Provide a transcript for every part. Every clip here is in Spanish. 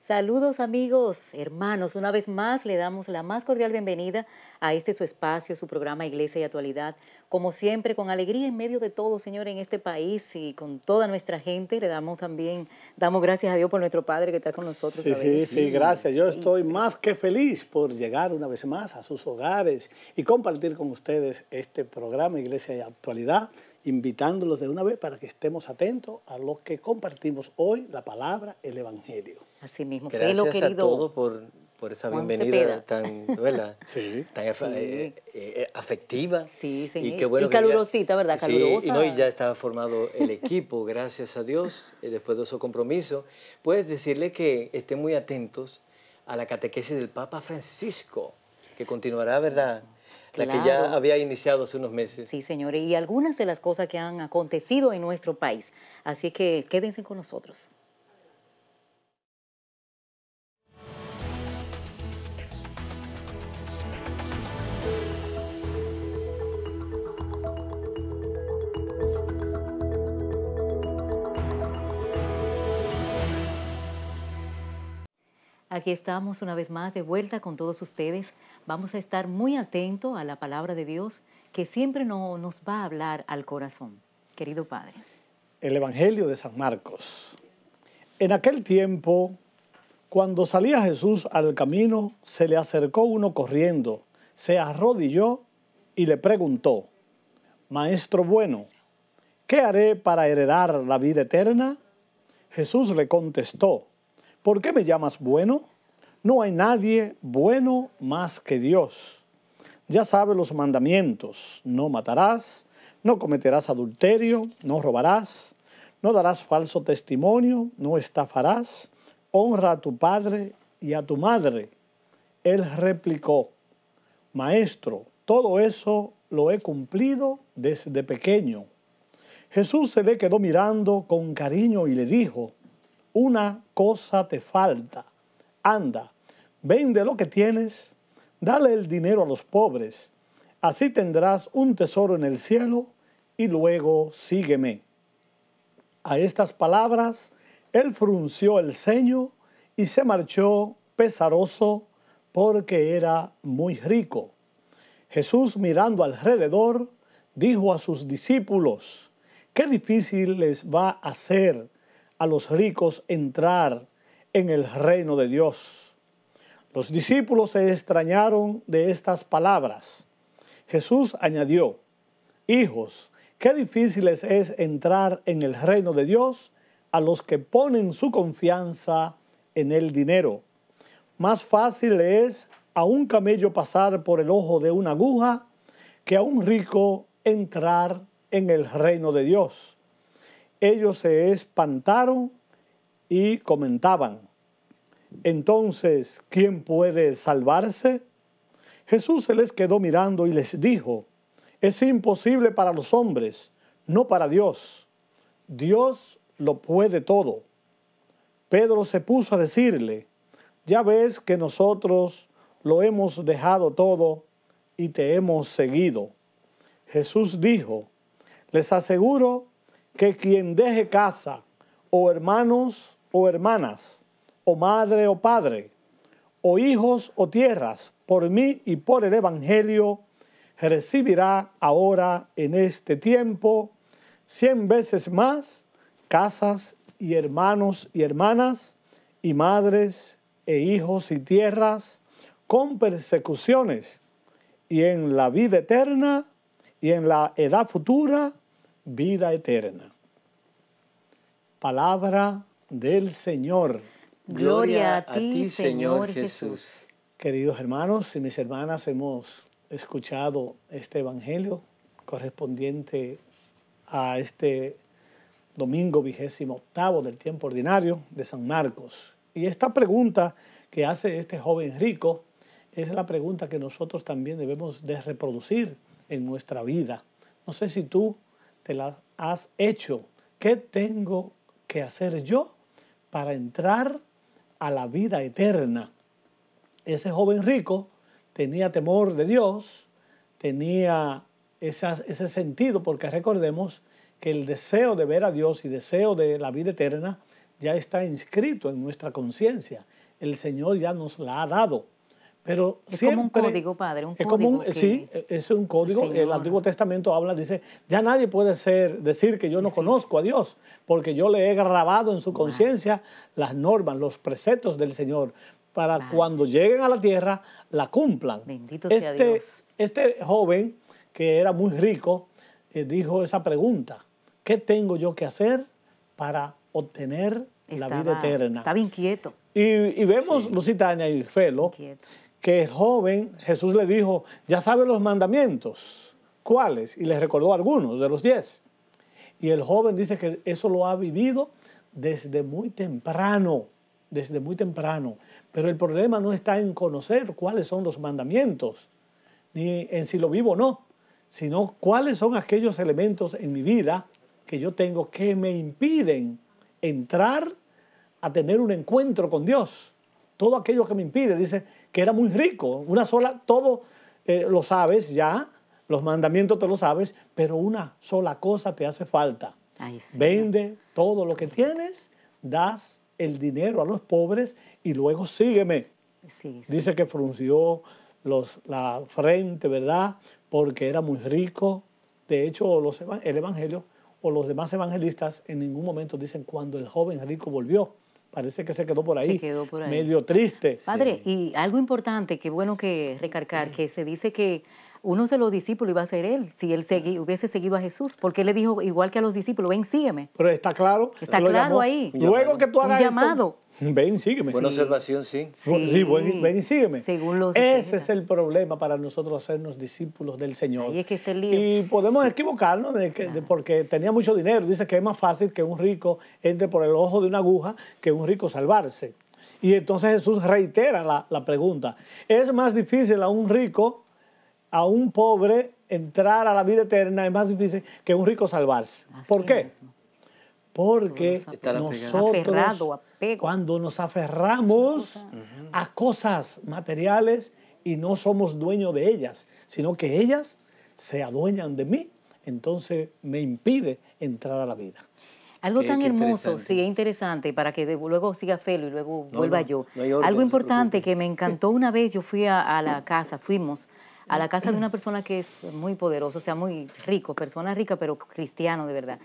Saludos amigos, hermanos, una vez más le damos la más cordial bienvenida a este su espacio, su programa Iglesia y Actualidad. Como siempre, con alegría en medio de todo, Señor, en este país y con toda nuestra gente, le damos también, damos gracias a Dios por nuestro Padre que está con nosotros. Sí, sí, sí, gracias. Yo estoy más que feliz por llegar una vez más a sus hogares y compartir con ustedes este programa Iglesia y Actualidad invitándolos de una vez para que estemos atentos a lo que compartimos hoy, la palabra, el Evangelio. Así mismo. Gracias Felo, querido. a todos por, por esa bienvenida tan, ¿verdad? Sí. tan eh, eh, eh, afectiva. Sí, señor. Y, qué y calurosita, ¿verdad? Calurosa. Sí, y, ya estaba formado el equipo, gracias a Dios, después de su compromiso. Puedes decirle que estén muy atentos a la catequesis del Papa Francisco, que continuará, ¿verdad? la que ya había iniciado hace unos meses. Sí, señores, y algunas de las cosas que han acontecido en nuestro país. Así que quédense con nosotros. Aquí estamos una vez más de vuelta con todos ustedes. Vamos a estar muy atentos a la palabra de Dios que siempre no, nos va a hablar al corazón. Querido Padre. El Evangelio de San Marcos. En aquel tiempo, cuando salía Jesús al camino, se le acercó uno corriendo, se arrodilló y le preguntó, Maestro bueno, ¿qué haré para heredar la vida eterna? Jesús le contestó, ¿Por qué me llamas bueno? No hay nadie bueno más que Dios. Ya sabe los mandamientos. No matarás, no cometerás adulterio, no robarás, no darás falso testimonio, no estafarás. Honra a tu padre y a tu madre. Él replicó, Maestro, todo eso lo he cumplido desde pequeño. Jesús se le quedó mirando con cariño y le dijo, una cosa te falta. Anda, vende lo que tienes, dale el dinero a los pobres, así tendrás un tesoro en el cielo y luego sígueme. A estas palabras, él frunció el ceño y se marchó pesaroso porque era muy rico. Jesús mirando alrededor, dijo a sus discípulos, qué difícil les va a ser a los ricos entrar en el reino de Dios. Los discípulos se extrañaron de estas palabras. Jesús añadió, Hijos, qué difícil es entrar en el reino de Dios a los que ponen su confianza en el dinero. Más fácil es a un camello pasar por el ojo de una aguja que a un rico entrar en el reino de Dios ellos se espantaron y comentaban, entonces, ¿quién puede salvarse? Jesús se les quedó mirando y les dijo, es imposible para los hombres, no para Dios. Dios lo puede todo. Pedro se puso a decirle, ya ves que nosotros lo hemos dejado todo y te hemos seguido. Jesús dijo, les aseguro que quien deje casa o hermanos o hermanas, o madre o padre, o hijos o tierras, por mí y por el Evangelio, recibirá ahora en este tiempo cien veces más casas y hermanos y hermanas, y madres e hijos y tierras, con persecuciones, y en la vida eterna y en la edad futura vida eterna. Palabra del Señor. Gloria a ti, Señor Jesús. Queridos hermanos y mis hermanas, hemos escuchado este Evangelio correspondiente a este domingo vigésimo octavo del tiempo ordinario de San Marcos. Y esta pregunta que hace este joven rico es la pregunta que nosotros también debemos de reproducir en nuestra vida. No sé si tú te la has hecho. ¿Qué tengo que hacer yo para entrar a la vida eterna? Ese joven rico tenía temor de Dios, tenía ese sentido, porque recordemos que el deseo de ver a Dios y deseo de la vida eterna ya está inscrito en nuestra conciencia. El Señor ya nos la ha dado. Pero es como un código, padre, un que... Sí, es un código. El Antiguo Testamento habla, dice, ya nadie puede ser, decir que yo no conozco a Dios, porque yo le he grabado en su conciencia las normas, los preceptos del Señor, para cuando lleguen a la tierra la cumplan. Bendito sea este, Dios. Este joven, que era muy rico, eh, dijo esa pregunta, ¿qué tengo yo que hacer para obtener la vida eterna? Estaba inquieto. Y, y, vemos, Lucita, en y Felo, Inquieto que el joven Jesús le dijo, ya sabe los mandamientos, ¿cuáles? Y les recordó algunos de los diez. Y el joven dice que eso lo ha vivido desde muy temprano, desde muy temprano. Pero el problema no está en conocer cuáles son los mandamientos, ni en si lo vivo o no, sino cuáles son aquellos elementos en mi vida que yo tengo que me impiden entrar a tener un encuentro con Dios. Todo aquello que me impide, dice, que era muy rico. Una sola, todo eh, lo sabes ya, los mandamientos te lo sabes, pero una sola cosa te hace falta. Vende todo lo que tienes, das el dinero a los pobres y luego sígueme. Dice que frunció los, la frente, ¿verdad? Porque era muy rico. De hecho, los, el Evangelio o los demás evangelistas en ningún momento dicen cuando el joven rico volvió parece que se quedó por ahí, se quedó por ahí. medio triste. Padre, y algo importante, que bueno que recargar, que se dice que uno de los discípulos iba a ser él, si él hubiese seguido a Jesús, porque él le dijo igual que a los discípulos, ven, sígueme. Pero está claro. Está claro ahí. Luego que tú hagas Un llamado. Ven, sígueme. Buena observación, sí. Sí, ven y sígueme. Según los Ese es el problema para nosotros hacernos discípulos del Señor. Y es que este Y podemos equivocarnos porque tenía mucho dinero. Dice que es más fácil que un rico entre por el ojo de una aguja que un rico salvarse. Y entonces Jesús reitera la, pregunta. ¿Es más difícil a un rico, a un pobre, entrar a la vida eterna? Es más difícil que un rico salvarse. ¿Por qué? Porque nosotros... Cuando nos aferramos a cosas materiales y no somos dueños de ellas, sino que ellas se adueñan de mí, entonces me impide entrar a la vida. Algo tan hermoso, sí, interesante, para que luego siga Felo y luego vuelva yo. Algo importante que me encantó una vez, yo fui a, la casa, fuimos a la casa de una persona que es muy poderosa, o sea, muy rico, persona rica, pero cristiano de verdad.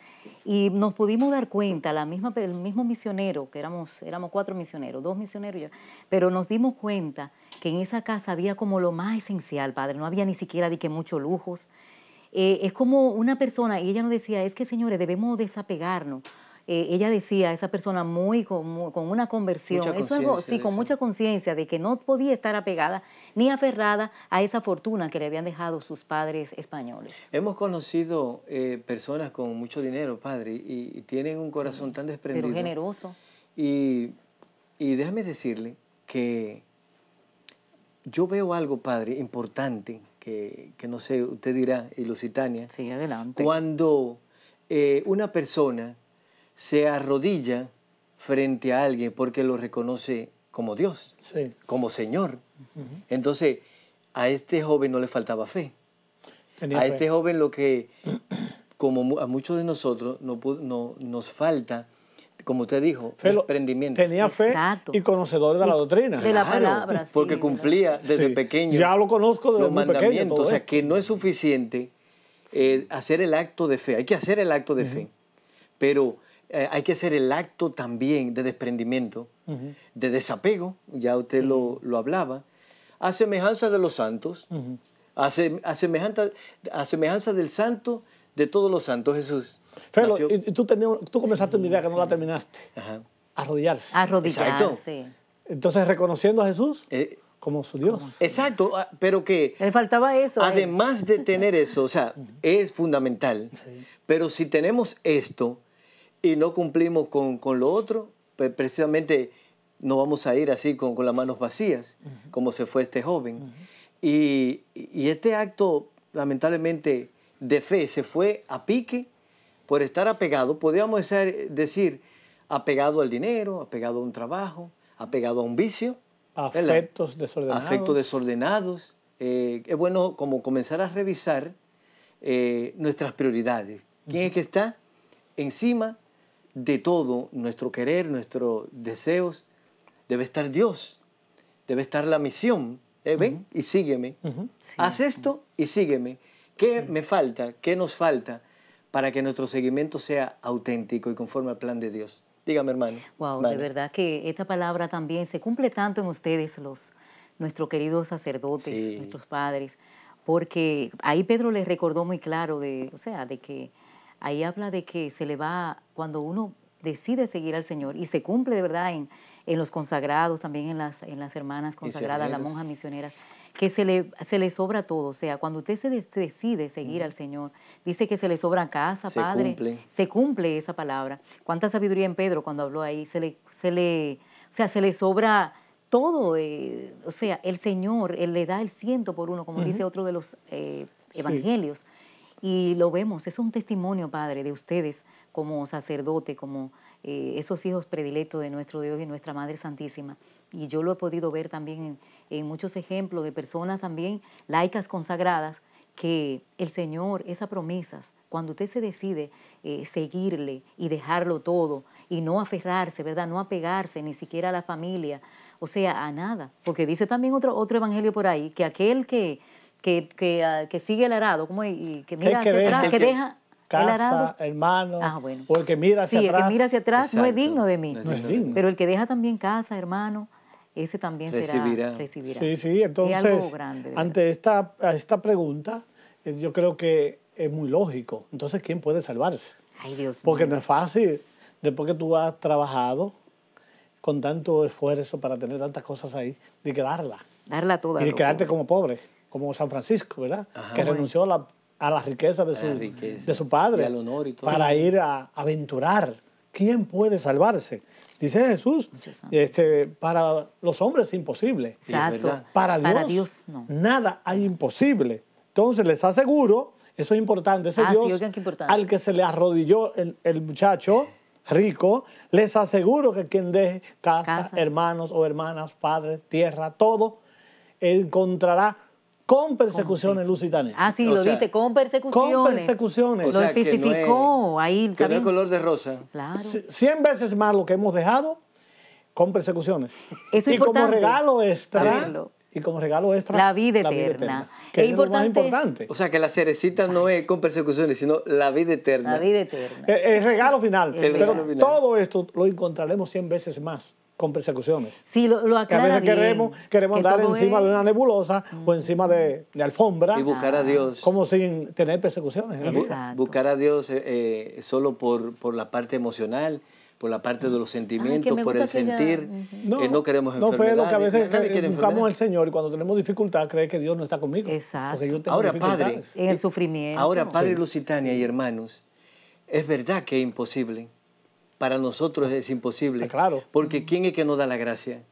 Y nos pudimos dar cuenta, la misma, el mismo misionero, que éramos, éramos cuatro misioneros, dos misioneros y pero nos dimos cuenta que en esa casa había como lo más esencial, padre, no había ni siquiera de que muchos lujos. Eh, es como una persona, y ella nos decía, es que señores, debemos desapegarnos. Eh, ella decía, esa persona muy con, una conversión, eso sí, con mucha conciencia de que no podía estar apegada ni aferrada a esa fortuna que le habían dejado sus padres españoles. Hemos conocido eh, personas con mucho dinero, padre, y, tienen un corazón tan desprendido. Pero generoso. Y, déjame decirle que yo veo algo, padre, importante, que, no sé, usted dirá, Ilusitania. Sí, adelante. Cuando eh, una persona se arrodilla frente a alguien porque lo reconoce como Dios, como Señor. Entonces, a este joven no le faltaba fe. a este joven lo que, como a muchos de nosotros, nos falta, como usted dijo, Felo, emprendimiento. Tenía fe y conocedor de la doctrina. De la palabra, Porque cumplía desde pequeño. Ya lo conozco desde los mandamientos. o sea, que no es suficiente eh, hacer el acto de fe. Hay que hacer el acto de fe. Pero eh, hay que hacer el acto también de desprendimiento, de desapego, ya usted lo, hablaba, a semejanza de los santos, a, semejanza, del santo de todos los santos, Jesús. Pero tú, comenzaste una idea que no la terminaste, arrodillarse. Arrodillarse. Exacto. Entonces, reconociendo a Jesús... Eh, como su Dios. Exacto, ah, pero que... Le faltaba eso. Eh. Además de tener eso, o sea, es fundamental, pero si tenemos esto, y no cumplimos con, con lo otro, pues precisamente no vamos a ir así con, las manos vacías, como se fue este joven. y, este acto, lamentablemente, de fe se fue a pique por estar apegado, podríamos decir, apegado al dinero, apegado a un trabajo, apegado a un vicio. Afectos desordenados. Afectos desordenados. Eh, es bueno como comenzar a revisar eh, nuestras prioridades. ¿Quién es que está encima de todo, nuestro querer, nuestros deseos, debe estar Dios, debe estar la misión. ¿eh? Ven y sígueme. Haz esto y sígueme. ¿Qué me falta? ¿Qué nos falta para que nuestro seguimiento sea auténtico y conforme al plan de Dios? Dígame, hermano. Wow, de verdad que esta palabra también se cumple tanto en ustedes, los nuestros queridos sacerdotes, nuestros padres, porque ahí Pedro les recordó muy claro de, o sea, de que ahí habla de que se le va, cuando uno decide seguir al Señor y se cumple de verdad en, en los consagrados, también en las, en las hermanas consagradas, las monjas misioneras, que se le, se le sobra todo. O sea, cuando usted se decide seguir al Señor, dice que se le sobra casa, Padre. Se cumple esa palabra. Cuánta sabiduría en Pedro cuando habló ahí. Se le, se o sea, se le sobra todo. Eh, o sea, el Señor él le da el ciento por uno, como dice otro de los eh, evangelios. Y lo vemos, es un testimonio, Padre, de ustedes como sacerdote, como eh, esos hijos predilectos de nuestro Dios y nuestra Madre Santísima. Y yo lo he podido ver también en, muchos ejemplos de personas también laicas consagradas que el Señor, esas promesas, cuando usted se decide eh, seguirle y dejarlo todo y no aferrarse, ¿verdad? No apegarse ni siquiera a la familia, o sea, a nada. Porque dice también otro, otro evangelio por ahí, que aquel que que, ah, que, sigue el arado, como y, que mira hacia atrás, que deja casa, hermano, ah, el que mira hacia el que mira hacia atrás no es digno de mí. Pero el que deja también casa, hermano, ese también será recibirá. Sí, sí, entonces ante esta, esta pregunta eh, yo creo que es muy lógico. Entonces, ¿quién puede salvarse? Ay, Dios Porque no es fácil. Después que tú has trabajado con tanto esfuerzo para tener tantas cosas ahí, de quedarla. Darla toda. Y quedarte como pobre como San Francisco, ¿verdad? que renunció a la, riqueza de su, De su padre para ir a aventurar. ¿Quién puede salvarse? Dice Jesús, este, para los hombres es imposible. Para Dios, nada hay imposible. Entonces les aseguro, eso es importante, ese ah, Dios al que se le arrodilló el, muchacho rico, les aseguro que quien deje casa, hermanos o hermanas, padre, tierra, todo, encontrará con persecuciones lusitanas. Ah, sí, lo dice, con persecuciones. Con persecuciones. lo especificó ahí. Que no color de rosa. Claro. Cien veces más lo que hemos dejado con persecuciones. Eso es importante. como regalo extra... Y como regalo extra... La vida eterna. que es, importante. importante. O sea, que la cerecita no es con persecuciones, sino la vida eterna. La vida eterna. Eh, el, regalo final. El regalo final. todo esto lo encontraremos cien veces más con persecuciones. Sí, lo, lo aclara que a veces queremos, queremos andar encima de una nebulosa o encima de, alfombras. Y buscar a Dios. Como sin tener persecuciones. Exacto. Buscar a Dios eh, eh, solo por, por la parte emocional por la parte de los sentimientos, por el sentir. Que no, eh, no queremos No fue lo que a veces buscamos al Señor y cuando tenemos dificultad cree que Dios no está conmigo. Exacto. Porque yo tengo ahora, Padre, en el sufrimiento. Ahora, Padre Lusitania y hermanos, es verdad que es imposible para nosotros es imposible. Ah, claro. Porque ¿quién es que nos da la gracia?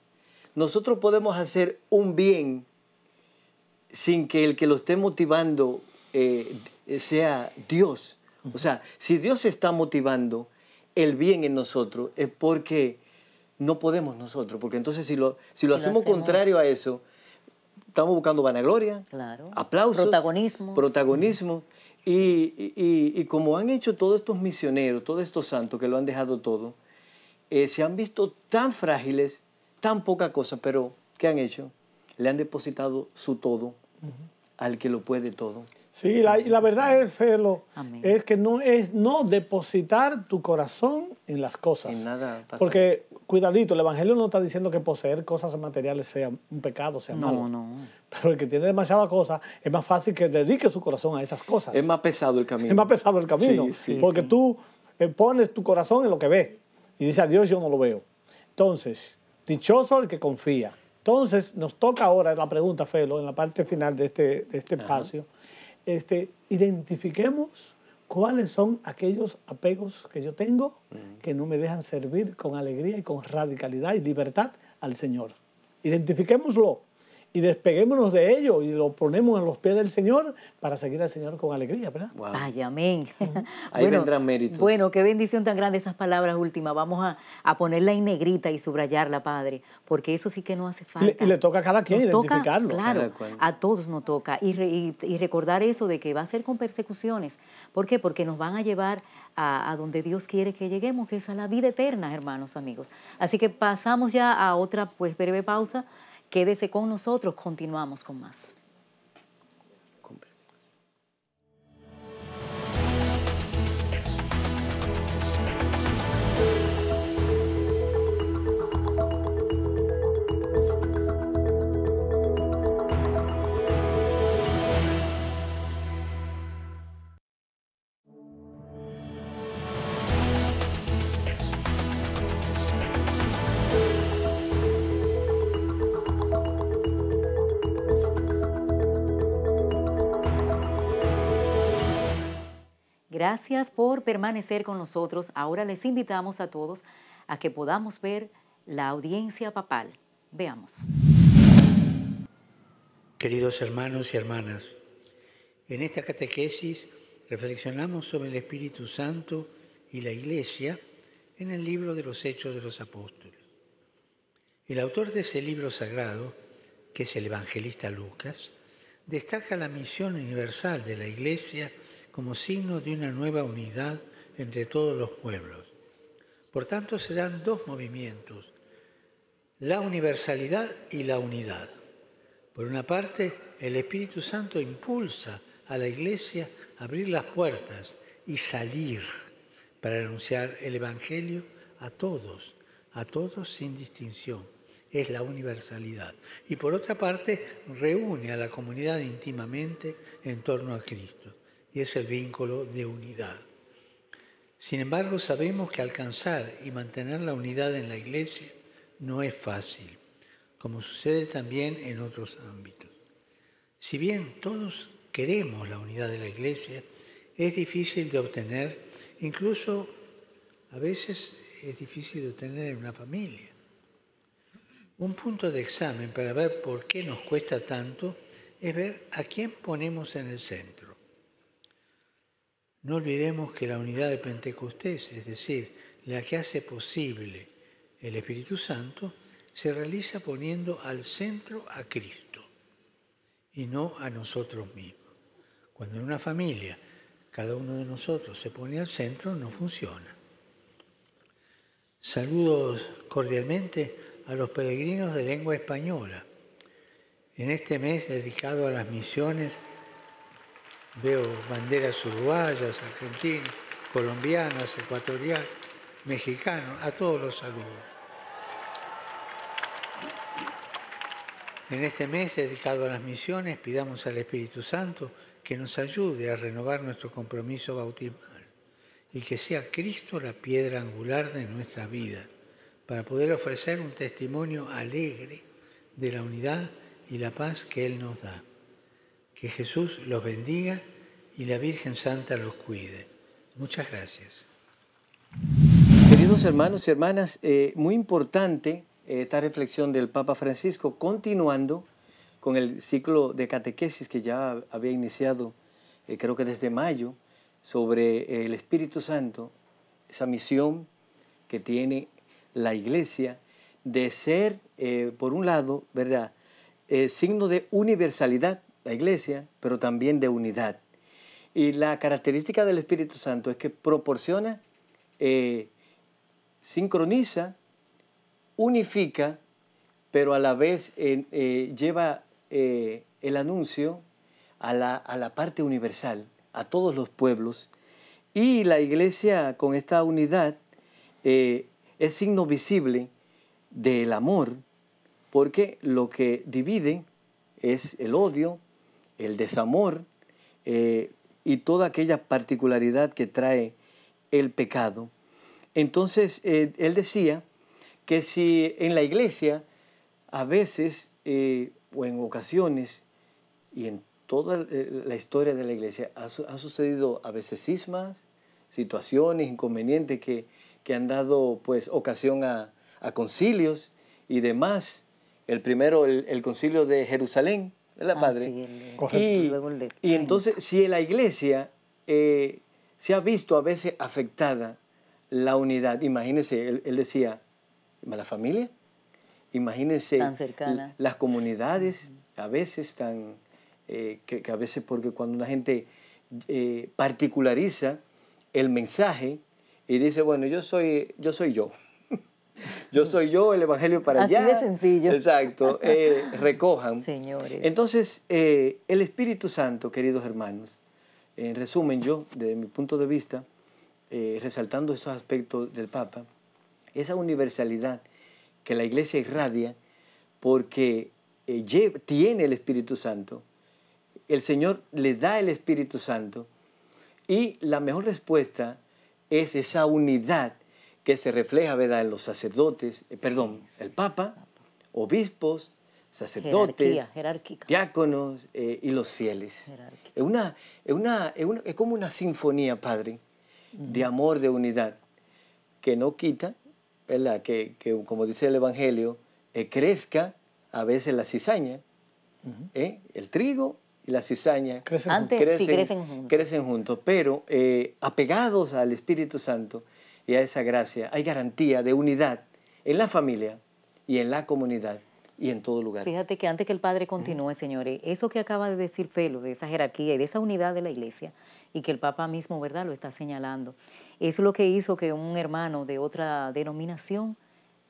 Nosotros podemos hacer un bien sin que el que lo esté motivando eh, sea Dios. O sea, si Dios está motivando el bien en nosotros es porque no podemos nosotros. Porque entonces si lo, hacemos, contrario a eso, estamos buscando vanagloria, claro. aplausos, protagonismo. protagonismo y, y, y, como han hecho todos estos misioneros, todos estos santos que lo han dejado todo, eh, se han visto tan frágiles, tan poca cosa, pero ¿qué han hecho? Le han depositado su todo al que lo puede todo. Sí, la, y la verdad es, Felo, es que no es no depositar tu corazón en las cosas. En nada. Porque cuidadito, el Evangelio no está diciendo que poseer cosas materiales sea un pecado, sea malo. No, no. Pero el que tiene demasiadas cosas, es más fácil que dedique su corazón a esas cosas. Es más pesado el camino. Es más pesado el camino. Sí, sí, porque tú eh, pones tu corazón en lo que ve y dice a Dios yo no lo veo. Entonces, dichoso el que confía. Entonces, nos toca ahora la pregunta, Felo, en la parte final de este, este espacio. Este, identifiquemos cuáles son aquellos apegos que yo tengo que no me dejan servir con alegría y con radicalidad y libertad al Señor. Identifiquémoslo y despeguémonos de ello y lo ponemos en los pies del Señor para seguir al Señor con alegría, ¿verdad? amén. Ahí vendrán méritos. Bueno, qué bendición tan grande esas palabras últimas. Vamos a, ponerla en negrita y subrayarla, Padre, porque eso sí que no hace falta. Y le, toca a cada quien identificarlo. claro, a todos nos toca. Y, recordar eso de que va a ser con persecuciones. ¿Por qué? Porque nos van a llevar a, a donde Dios quiere que lleguemos, que es a la vida eterna, hermanos, amigos. Así que pasamos ya a otra pues breve pausa. Quédese con nosotros, continuamos con más. Gracias por permanecer con nosotros. Ahora les invitamos a todos a que podamos ver la audiencia papal. Veamos. Queridos hermanos y hermanas, en esta catequesis reflexionamos sobre el Espíritu Santo y la Iglesia en el libro de los Hechos de los Apóstoles. El autor de ese libro sagrado, que es el evangelista Lucas, destaca la misión universal de la Iglesia como signo de una nueva unidad entre todos los pueblos. Por tanto, se dan dos movimientos, la universalidad y la unidad. Por una parte, el Espíritu Santo impulsa a la Iglesia a abrir las puertas y salir para anunciar el Evangelio a todos, a todos sin distinción. Es la universalidad. Y por otra parte, reúne a la comunidad íntimamente en torno a Cristo y es el vínculo de unidad. Sin embargo, sabemos que alcanzar y mantener la unidad en la iglesia no es fácil, como sucede también en otros ámbitos. Si bien todos queremos la unidad de la iglesia, es difícil de obtener, incluso a veces es difícil de obtener en una familia. Un punto de examen para ver por qué nos cuesta tanto es ver a quién ponemos en el centro. No olvidemos que la unidad de Pentecostés, es decir, la que hace posible el Espíritu Santo, se realiza poniendo al centro a Cristo y no a nosotros mismos. Cuando en una familia cada uno de nosotros se pone al centro, no funciona. Saludos cordialmente a los peregrinos de lengua española. En este mes dedicado a las misiones veo banderas uruguayas, argentinas, colombianas, ecuatorianas, mexicanas, a todos los saludos. En este mes dedicado a las misiones, pidamos al Espíritu Santo que nos ayude a renovar nuestro compromiso bautismal y que sea Cristo la piedra angular de nuestra vida, para poder ofrecer un testimonio alegre de la unidad y la paz que Él nos da. Que Jesús los bendiga y la Virgen Santa los cuide. Muchas gracias. Queridos hermanos y hermanas, eh, muy importante eh, esta reflexión del Papa Francisco, continuando con el ciclo de catequesis que ya había iniciado, eh, creo que desde mayo, sobre el Espíritu Santo, esa misión que tiene la Iglesia de ser, por un lado, ¿verdad?, signo de universalidad la iglesia, pero también de unidad. Y la característica del Espíritu Santo es que proporciona, eh, sincroniza, unifica, pero a la vez eh, eh, lleva el anuncio a la, parte universal, a todos los pueblos. Y la iglesia con esta unidad es signo visible del amor, porque lo que divide es el odio, el desamor eh, y toda aquella particularidad que trae el pecado. Entonces, eh, él decía que si en la iglesia a veces eh, o en ocasiones y en toda la historia de la iglesia ha, sucedido a veces cismas, situaciones, inconvenientes que, han dado pues ocasión a, concilios y demás. El primero, el concilio de Jerusalén, la madre. y, entonces, si la iglesia eh, se ha visto a veces afectada la unidad, imagínense, él, decía, la familia, imagínense las comunidades, a veces tan, eh, que, a veces porque cuando la gente eh, particulariza el mensaje y dice, bueno, yo. Soy yo. Yo soy yo, el Evangelio para allá. Así de sencillo. Exacto. Eh, recojan. Señores. Entonces, eh, el Espíritu Santo, queridos hermanos, en resumen, yo, desde mi punto de vista, eh, resaltando esos aspectos del Papa, esa universalidad que la Iglesia irradia porque tiene el Espíritu Santo, el Señor le da el Espíritu Santo y la mejor respuesta es esa unidad que se refleja ¿verdad? en los sacerdotes, eh, perdón, el Papa, obispos, sacerdotes, diáconos eh, y los fieles. Es, una, es, una, es, como una sinfonía, Padre, de amor, de unidad, que no quita, Que, que como dice el Evangelio, eh, crezca a veces la cizaña, el trigo y la cizaña crecen, crecen juntos, pero apegados al Espíritu Santo, y a esa gracia hay garantía de unidad en la familia y en la comunidad y en todo lugar. Fíjate que antes que el Padre continúe, señores, eso que acaba de decir Felo, de esa jerarquía y de esa unidad de la iglesia, y que el Papa mismo, ¿verdad?, lo está señalando, es lo que hizo que un hermano de otra denominación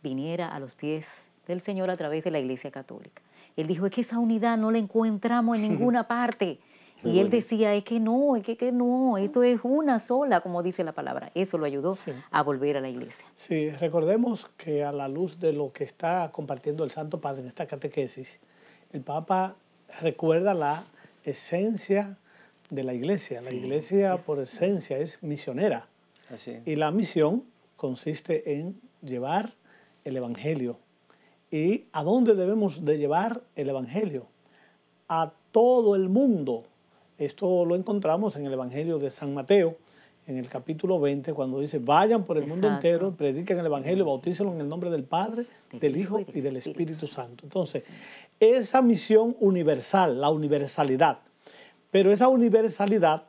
viniera a los pies del Señor a través de la iglesia católica. Él dijo, es que esa unidad no la encontramos en ninguna parte y él decía, es que no, es que, que, no, esto es una sola, como dice la palabra. Eso lo ayudó a volver a la iglesia. Sí, recordemos que a la luz de lo que está compartiendo el Santo Padre en esta catequesis, el Papa recuerda la esencia de la iglesia. la iglesia por esencia es misionera. Y la misión consiste en llevar el Evangelio. ¿Y a dónde debemos de llevar el Evangelio? A todo el mundo esto lo encontramos en el Evangelio de San Mateo, en el capítulo 20, cuando dice, vayan por el mundo entero, prediquen el Evangelio, mm. bautícenlo en el nombre del Padre, del, Hijo y del, Espíritu, Santo. Entonces, esa misión universal, la universalidad, pero esa universalidad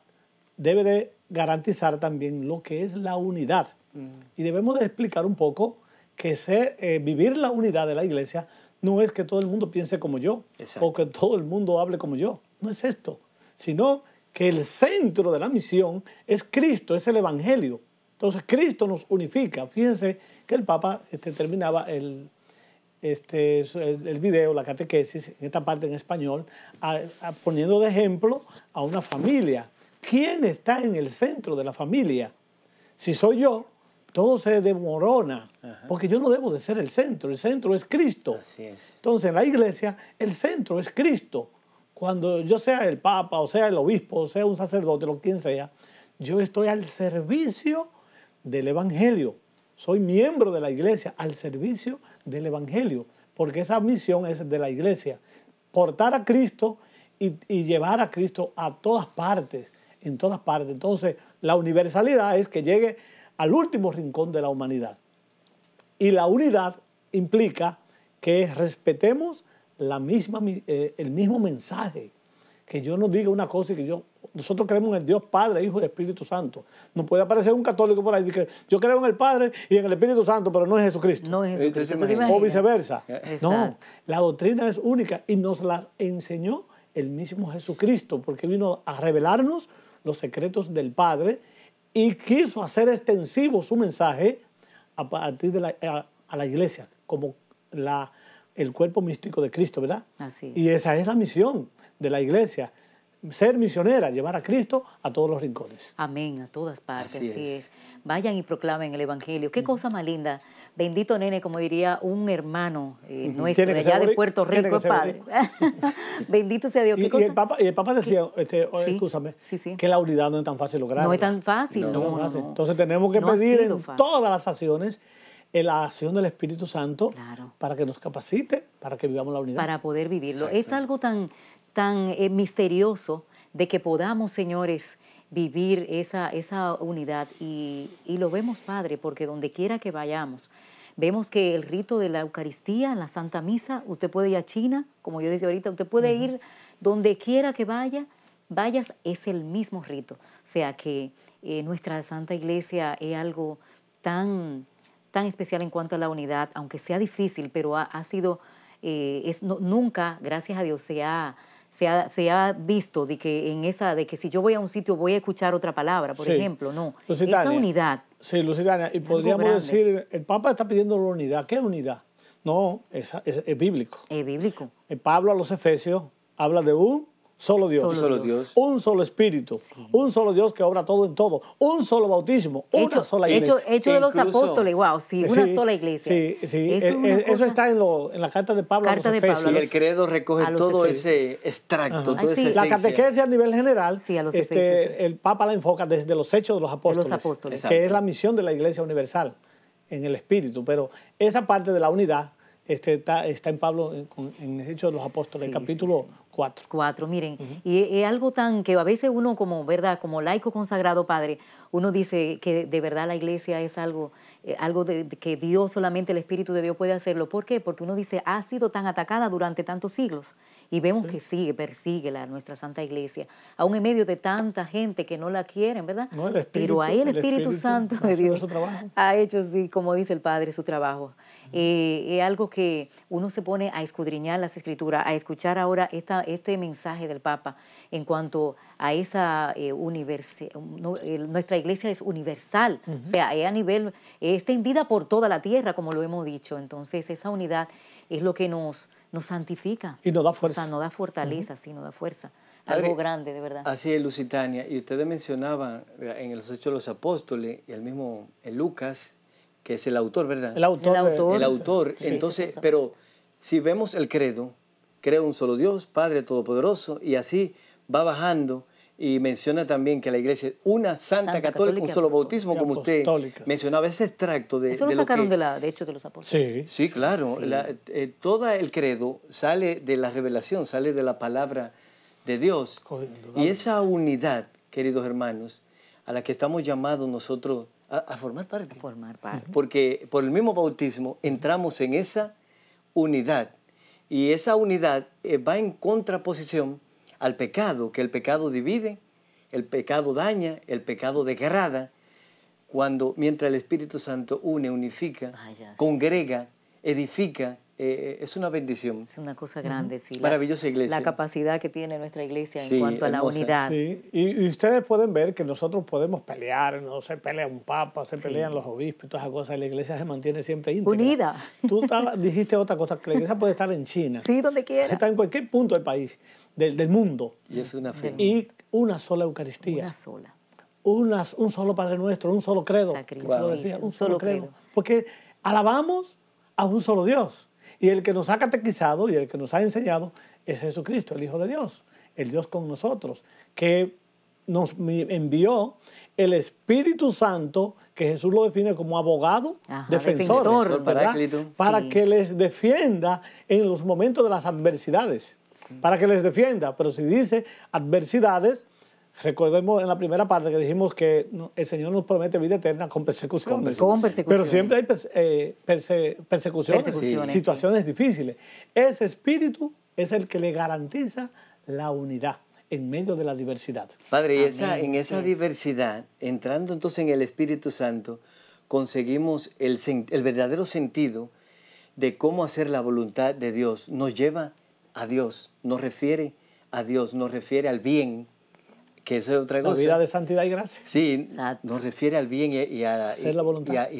debe de garantizar también lo que es la unidad. Mm. Y debemos de explicar un poco que eh, vivir la unidad de la iglesia no es que todo el mundo piense como yo o que todo el mundo hable como yo. No es esto sino que el centro de la misión es Cristo, es el Evangelio. Entonces Cristo nos unifica. Fíjense que el Papa este, terminaba este, el, el, video, la catequesis, en esta parte en español, poniendo de ejemplo a una familia. ¿Quién está en el centro de la familia? Si soy yo, todo se demorona, porque yo no debo de ser el centro, el centro es Cristo. Entonces en la iglesia el centro es Cristo. Cuando yo sea el Papa, o sea el obispo, o sea un sacerdote, lo quien sea, yo estoy al servicio del Evangelio. Soy miembro de la iglesia, al servicio del Evangelio, porque esa misión es de la iglesia. Portar a Cristo y, y llevar a Cristo a todas partes, en todas partes. Entonces, la universalidad es que llegue al último rincón de la humanidad. Y la unidad implica que respetemos la misma, eh, el mismo mensaje. Que yo no diga una cosa y que yo. Nosotros creemos en el Dios Padre, Hijo y Espíritu Santo. No puede aparecer un católico por ahí que yo creo en el Padre y en el Espíritu Santo, pero no en Jesucristo. No es O viceversa. No, la doctrina es única y nos la enseñó el mismo Jesucristo, porque vino a revelarnos los secretos del Padre y quiso hacer extensivo su mensaje a partir de la, a la iglesia, como la, el cuerpo místico de Cristo, ¿verdad? Así Y esa es la misión de la iglesia, ser misionera, llevar a Cristo a todos los rincones. Amén, a todas partes, así, es. Vayan y proclamen el Evangelio. Qué mm. cosa más linda. Bendito nene, como diría un hermano eh, de nuestro allá de Puerto Rico, padre. Bendito sea Dios. y, el Papa, decía, este, que la unidad no es tan fácil lograr. No es tan fácil, no. no, Entonces tenemos que pedir en todas las acciones la acción del Espíritu Santo para que nos capacite, para que vivamos la unidad. Para poder vivirlo. Es algo tan, tan eh, misterioso de que podamos, señores, vivir esa, esa unidad y, lo vemos, Padre, porque donde quiera que vayamos, vemos que el rito de la Eucaristía, en la Santa Misa, usted puede ir a China, como yo decía ahorita, usted puede ir donde quiera que vaya, vayas, es el mismo rito. O sea que eh, nuestra Santa Iglesia es algo tan tan especial en cuanto a la unidad, aunque sea difícil, pero ha, sido, eh, nunca, gracias a Dios, se ha, se ha, visto de que en esa de que si yo voy a un sitio voy a escuchar otra palabra, por ejemplo, no. Esa unidad. Sí, Lusitania, y podríamos decir, el Papa está pidiendo la unidad, ¿qué unidad? No, es, bíblico. Es bíblico. El eh, Pablo a los Efesios habla de un Solo Dios. Dios. Un solo Espíritu. Un solo Dios que obra todo en todo. Un solo bautismo. Hecho, una sola iglesia. Hecho, de los apóstoles, wow, sí, una sola iglesia. Sí, sí. E-, e-, eso, está en, la carta de Pablo carta a los Y el credo recoge todo ese extracto, ah, sí. La catequesis a nivel general, este, sí, El Papa la enfoca desde los hechos de los apóstoles. que es la misión de la iglesia universal en el espíritu, pero esa parte de la unidad este está, en Pablo, eh, en, el Hechos de los Apóstoles, capítulo 4. 4, miren, y, es algo tan que a veces uno como, ¿verdad? Como laico consagrado, Padre, uno dice que de verdad la iglesia es algo, eh, algo de, que Dios, solamente el Espíritu de Dios puede hacerlo. ¿Por qué? Porque uno dice, ha sido tan atacada durante tantos siglos. Y vemos que sigue, persigue la, nuestra Santa Iglesia, aún en medio de tanta gente que no la quieren, ¿verdad? No, el espíritu, Pero ahí el, Espíritu, Espíritu, Santo de Dios ha hecho, sí, como dice el Padre, su trabajo. Eh, es algo que uno se pone a escudriñar las escrituras, a escuchar ahora esta, este mensaje del Papa en cuanto a esa eh, universo eh, nuestra iglesia es universal, o sea, es a nivel, extendida por toda la tierra, como lo hemos dicho. Entonces, esa unidad es lo que nos, santifica. Y nos da fuerza. O sea, nos da fortaleza, sino sí, nos da fuerza. algo grande, de verdad. Así es, Lusitania. Y ustedes mencionaban en los Hechos de los Apóstoles y el mismo Lucas, que es el autor, ¿verdad? El autor. El autor. Entonces, pero si vemos el credo, creo un solo Dios, Padre Todopoderoso, y así va bajando. Y menciona también que la iglesia es una santa, católica, un solo pues, bautismo, como usted mencionaba, ese extracto de... Eso lo sacaron de la, de hecho de los apóstoles. Sí, sí claro. Eh, todo el credo sale de la revelación, sale de la palabra de Dios. y esa unidad, queridos hermanos, a la que estamos llamados nosotros a, formar parte. Porque por el mismo bautismo entramos en esa unidad. Y esa unidad eh, va en contraposición al pecado, que el pecado divide, el pecado daña, el pecado degrada, cuando mientras el Espíritu Santo une, unifica, ah, congrega, edifica, eh, eh, es una bendición. Es una cosa grande, sí. Maravillosa iglesia. La capacidad que tiene nuestra iglesia en cuanto a la unidad. Y, ustedes pueden ver que nosotros podemos pelear, no se pelea un papa, se pelean los obispos, y todas esas cosas. La iglesia se mantiene siempre Unida. Tú dijiste otra cosa, que la iglesia puede estar en China. Sí, donde quiera. Está en cualquier punto del país, del, mundo. Y es una fe. Y una sola Eucaristía. Una sola. un solo Padre Nuestro, un solo credo. un, solo, credo. Porque alabamos a un solo Dios. Y el que nos ha catequizado y el que nos ha enseñado es Jesucristo, el Hijo de Dios, el Dios con nosotros, que nos envió el Espíritu Santo, que Jesús lo define como abogado, defensor, para que les defienda en los momentos de las adversidades, para que les defienda. Pero si dice adversidades, Recordemos en la primera parte que dijimos que el Señor nos promete vida eterna con persecución. Pero siempre hay eh, persecución persecuciones, situaciones difíciles. Ese espíritu es el que le garantiza la unidad en medio de la diversidad. Padre, y esa, en esa diversidad, entrando entonces en el Espíritu Santo, conseguimos el, el verdadero sentido de cómo hacer la voluntad de Dios. Nos lleva a Dios, nos refiere a Dios, nos refiere al bien, que es otra cosa. La vida de santidad y gracia. Sí, nos refiere al bien y, Y,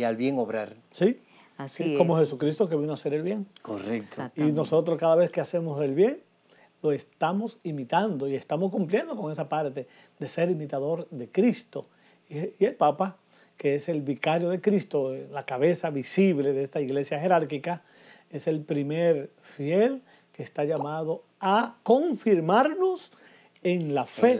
al bien obrar. Sí. Así Como Jesucristo que vino a hacer el bien. Correcto. Y nosotros cada vez que hacemos el bien, lo estamos imitando y estamos cumpliendo con esa parte de ser imitador de Cristo. y el Papa, que es el vicario de Cristo, la cabeza visible de esta iglesia jerárquica, es el primer fiel que está llamado a confirmarnos en la fe.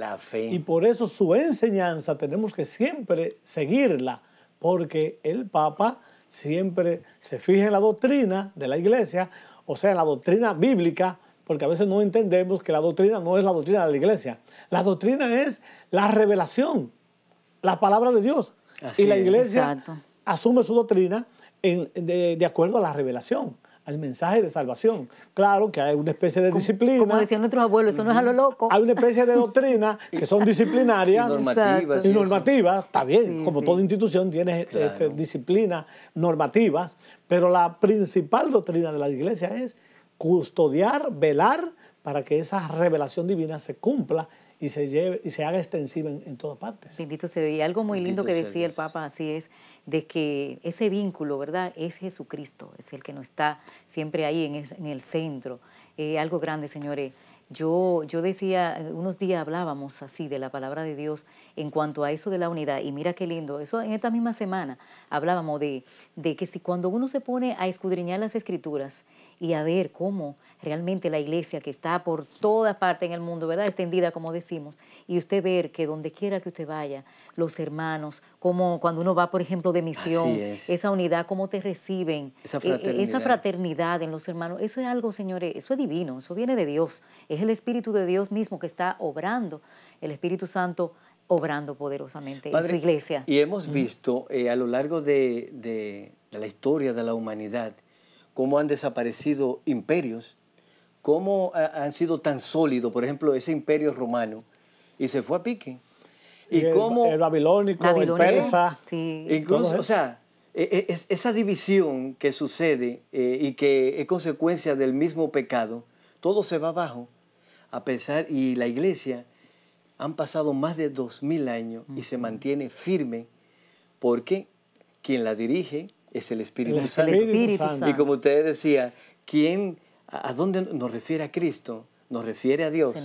Y por eso su enseñanza tenemos que siempre seguirla, porque el Papa siempre se fija en la doctrina de la iglesia, o sea, en la doctrina bíblica, porque a veces no entendemos que la doctrina no es la doctrina de la iglesia. La doctrina es la revelación, la palabra de Dios. y la iglesia asume su doctrina de acuerdo a la revelación al mensaje de salvación. Claro que hay una especie de disciplina. Como decía nuestro abuelo, eso no es a lo loco. Hay una especie de doctrina que son disciplinarias. y normativas. está bien. como toda institución tiene este, este, disciplinas normativas, pero la principal doctrina de la iglesia es custodiar, velar para que esa revelación divina se cumpla y se, lleve, y se haga extensiva en, todas partes. Bendito sea Y algo muy lindo que decía el Papa, así es, de que ese vínculo, ¿verdad? Es Jesucristo, es el que nos está siempre ahí en el, en el centro. Eh, algo grande, señores. Yo, yo decía, unos días hablábamos así de la palabra de Dios en cuanto a eso de la unidad, y mira qué lindo, eso en esta misma semana hablábamos de, de que si cuando uno se pone a escudriñar las escrituras y a ver cómo realmente la iglesia que está por toda parte en el mundo, ¿verdad? Extendida, como decimos. Y usted ver que donde quiera que usted vaya, los hermanos, como cuando uno va, por ejemplo, de misión, esa unidad, cómo te reciben, esa eh, eh, fraternidad. esa en los hermanos, eso es algo, señores, eso es divino, eso viene de Dios. Es el Espíritu de Dios mismo que está obrando, el Espíritu Santo obrando poderosamente en su iglesia. Y hemos visto eh, a lo largo de, la historia de la humanidad cómo han desaparecido imperios, cómo han sido tan sólidos, por ejemplo, ese imperio romano, y se fue a pique. Y, el, cómo... babilónico, el persa. Incluso, o sea, e, e, esa división que sucede eh, y que es consecuencia del mismo pecado, todo se va abajo, a pesar, y la iglesia han pasado más de dos mil años y se mantiene firme porque quien la dirige es el Espíritu, Santo. Santo. Y como ustedes decían, quien ¿A dónde nos refiere a Cristo? Nos refiere a Dios,